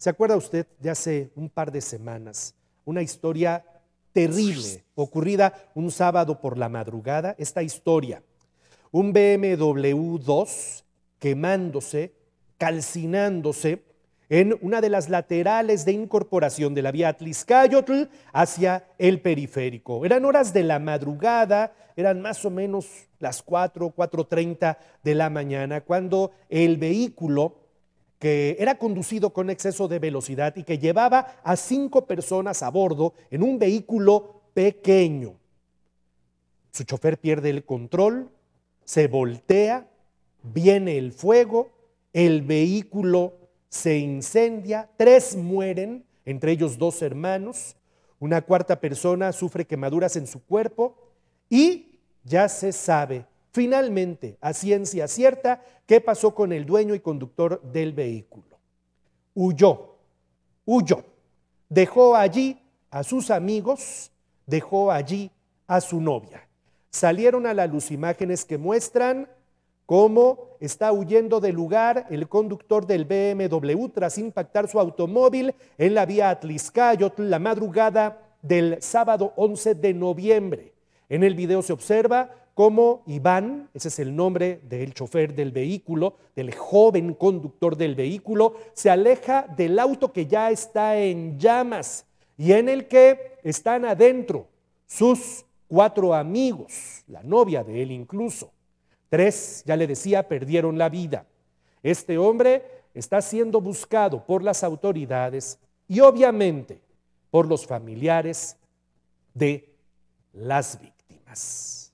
¿Se acuerda usted de hace un par de semanas una historia terrible ocurrida un sábado por la madrugada? Esta historia, un BMW 2 quemándose, calcinándose en una de las laterales de incorporación de la vía Atliscayotl hacia el periférico. Eran horas de la madrugada, eran más o menos las 4, 4.30 de la mañana, cuando el vehículo que era conducido con exceso de velocidad y que llevaba a cinco personas a bordo en un vehículo pequeño. Su chofer pierde el control, se voltea, viene el fuego, el vehículo se incendia, tres mueren, entre ellos dos hermanos, una cuarta persona sufre quemaduras en su cuerpo y ya se sabe finalmente, a ciencia cierta, qué pasó con el dueño y conductor del vehículo. Huyó, huyó, dejó allí a sus amigos, dejó allí a su novia. Salieron a la luz imágenes que muestran cómo está huyendo del lugar el conductor del BMW tras impactar su automóvil en la vía Atliscayotl la madrugada del sábado 11 de noviembre. En el video se observa como Iván, ese es el nombre del chofer del vehículo, del joven conductor del vehículo, se aleja del auto que ya está en llamas y en el que están adentro sus cuatro amigos, la novia de él incluso. Tres, ya le decía, perdieron la vida. Este hombre está siendo buscado por las autoridades y obviamente por los familiares de las víctimas.